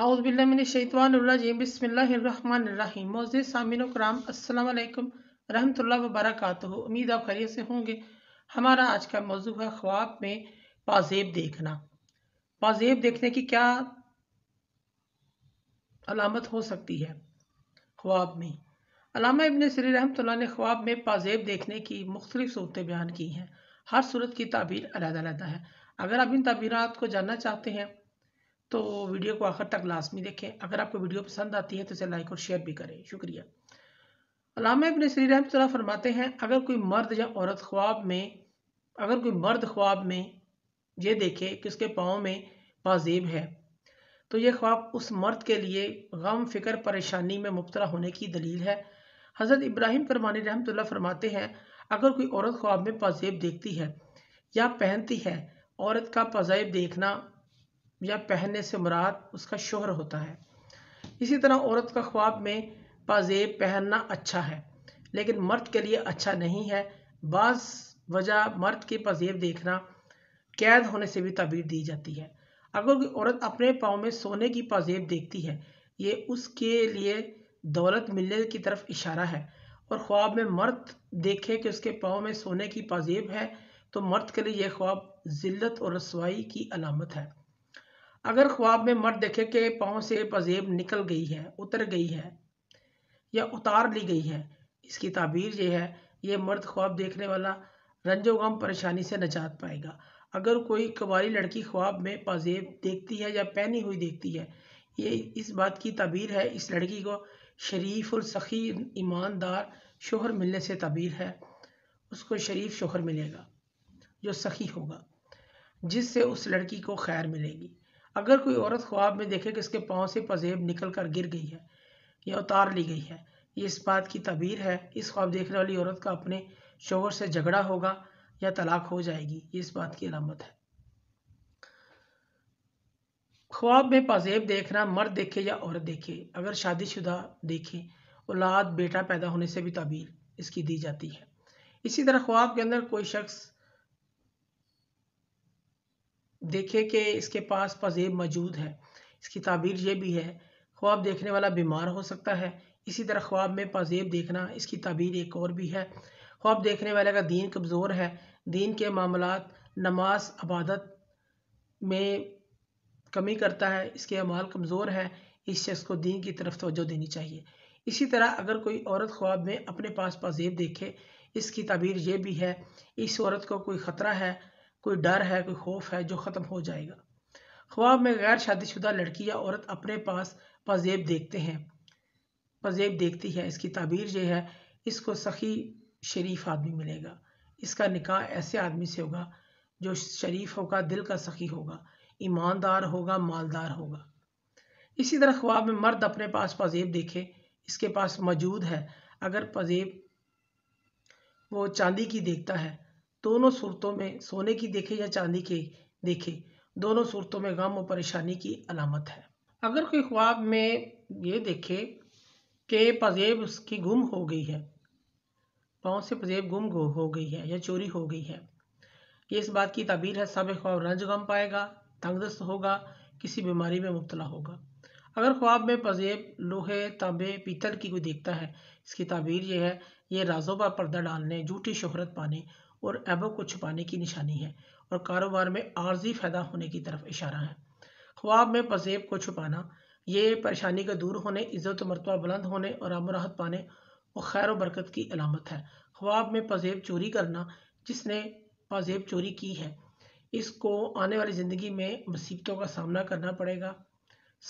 सामिन कराम अल्लाम उम्मीद आप खरीत से होंगे हमारा आज का मौजू है ख्वाब में पाजेब देखना पाजेब देखने की क्या अलामत हो सकती है ख्वाब में अलामा इबन सरी रहमत ने ख्वाब में पाजेब देखने की मुख्तलिफ़ सूरतें बयान की हैं हर सूरत की ताबीर अलहदा है अगर आप इन तबीरत को जानना चाहते हैं तो वीडियो को आखिर तक लाजमी देखें अगर आपको वीडियो पसंद आती है तो इसे लाइक और शेयर भी करें शुक्रिया अलामा इबन सरी रहमतुल्लाह फरमाते हैं अगर कोई मर्द या औरत ख्वाब में अगर कोई मर्द ख्वाब में ये देखे कि उसके पाँव में पाजेब है तो ये ख्वाब उस मर्द के लिए गम फिक्र परेशानी में मुबतला होने की दलील है हज़रत इब्राहिम रहमत ला फरमाते हैं अगर कोई औरत ख्वाब में पाजेब देखती है या पहनती है औरत का पाजेब देखना या पहनने से मुराद उसका शोहर होता है इसी तरह औरत का ख्वाब में पाजेब पहनना अच्छा है लेकिन मर्द के लिए अच्छा नहीं है बाज वजह मर्द के पाजेब देखना कैद होने से भी तबीर दी जाती है अगर कोई औरत अपने पाँव में सोने की पाजेब देखती है ये उसके लिए दौलत मिलने की तरफ इशारा है और ख्वाब में मर्द देखे कि उसके पाँव में सोने की पाजेब है तो मर्द के लिए यह ख्वाब ज़िल्लत और रसवाई की अलामत है अगर ख्वाब में मर्द देखे कि पाँव से पजेब निकल गई है उतर गई है या उतार ली गई है इसकी ताबीर यह है ये मर्द ख्वाब देखने वाला रंजो गम परेशानी से नजात पाएगा अगर कोई कबारी लड़की ख्वाब में पजेब देखती है या पहनी हुई देखती है ये इस बात की तबीर है इस लड़की को शरीफ और सखी ईमानदार शोहर मिलने से तबीर है उसको शरीफ शोहर मिलेगा जो सखी होगा जिससे उस लड़की को खैर मिलेगी अगर कोई औरत ख्वाब में देखे कि इसके पाँव से पजेब निकल कर गिर गई है या उतार ली गई है ये इस बात की तबीर है इस ख्वाब देखने वाली औरत का अपने शोहर से झगड़ा होगा या तलाक हो जाएगी ये इस बात की अलामत है ख्वाब में पाजेब देखना मर्द देखे या औरत देखे अगर शादीशुदा देखे औलाद बेटा पैदा होने से भी तबीर इसकी दी जाती है इसी तरह ख्वाब के अंदर कोई शख्स देखे कि इसके पास पजेब मौजूद है इसकी ताबीर ये भी है ख्वाब देखने वाला बीमार हो सकता है इसी तरह ख्वाब में पजेब देखना इसकी ताबीर एक और भी है ख्वाब देखने वाले का दीन कमज़ोर है दीन के मामला नमाज अबादत में कमी करता है इसके अमाल कमज़ोर हैं इस शख्स को दीन की तरफ तोज्जो देनी चाहिए इसी तरह अगर कोई औरत ख्वाब में अपने पास पजेब देखे इसकी तबीर यह भी है इस औरत को कोई ख़तरा है कोई डर है कोई खौफ है जो ख़त्म हो जाएगा ख्वाब में गैर शादीशुदा लड़की या औरत अपने पास पजेब देखते हैं पजेब देखती है इसकी ताबीर यह है इसको सखी शरीफ आदमी मिलेगा इसका निकाह ऐसे आदमी से होगा जो शरीफ होगा दिल का सखी होगा ईमानदार होगा मालदार होगा इसी तरह ख्वाब में मर्द अपने पास पजेब देखे इसके पास मौजूद है अगर पजेब वो चांदी की देखता है दोनों सूरतों में सोने की देखे या चांदी की देखे दोनों सूरतों में गम और परेशानी की अलामत है अगर कोई ख्वाब में ये देखे कि पजेब उसकी गुम हो गई है पाँव से पजेब गुम हो गई है या चोरी हो गई है ये इस बात की तबीर है सब ख्वाब रंज गम पाएगा तंगदस्त होगा किसी बीमारी में मुबतला होगा अगर ख्वाब में पजेब लोहे तांबे पीतल की कोई देखता है इसकी तबीर यह है ये राजों पर पर्दा डालने झूठी शोहरत पाने और एबो को छुपाने की निशानी है और कारोबार में आर्जी फायदा होने की तरफ इशारा है ख्वाब में पसेब को छुपाना ये परेशानी का दूर होने इज़्ज़त मरतबा बुलंद होने और आमराहत पाने और खैर बरकत की अलामत है ख्वाब में पज़ेब चोरी करना जिसने पज़ेब चोरी की है इसको आने वाली ज़िंदगी में मुसीबतों का सामना करना पड़ेगा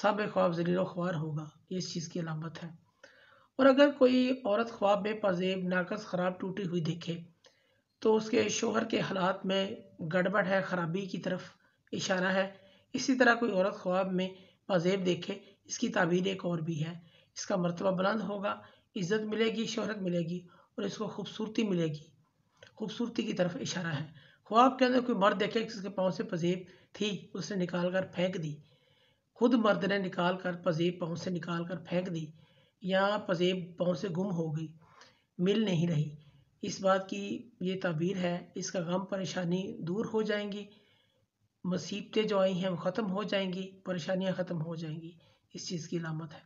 सब ख्वाब जलील ख्वार होगा इस चीज़ की अलामत है और अगर कोई औरत ख्वाब में पजेब नाकस ख़राब टूटी हुई देखे तो उसके शोहर के हालात में गड़बड़ है ख़राबी की तरफ इशारा है इसी तरह कोई औरत ख्वाब में पाजेब देखे इसकी ताबीर एक और भी है इसका मरतबा बुलंद होगा इज़्ज़त मिलेगी शहरत मिलेगी और इसको खूबसूरती मिलेगी खूबसूरती की तरफ इशारा है ख्वाब के अंदर कोई मर्द देखे जिसके पाँव से पजेब थी उसने निकाल कर फेंक दी खुद मर्द ने निकाल कर पजेब पाँव से निकाल कर फेंक दी या पजेब पाँव से गुम हो गई मिल नहीं रही इस बात की ये तबीर है इसका गम परेशानी दूर हो जाएंगी मुसीबतें जो आई हैं वो ख़त्म हो जाएंगी परेशानियाँ ख़त्म हो जाएंगी इस चीज़ की अलामत है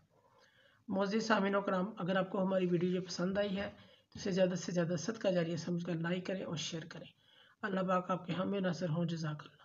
मोज़ सामिन कराम अगर आपको हमारी वीडियो जो पसंद आई है तो इसे ज़्यादा से ज़्यादा सद का जारिया समझ कर लाइक करें और शेयर करें अल्लाह पाक आपके हमें नसर हों जजाकल्ला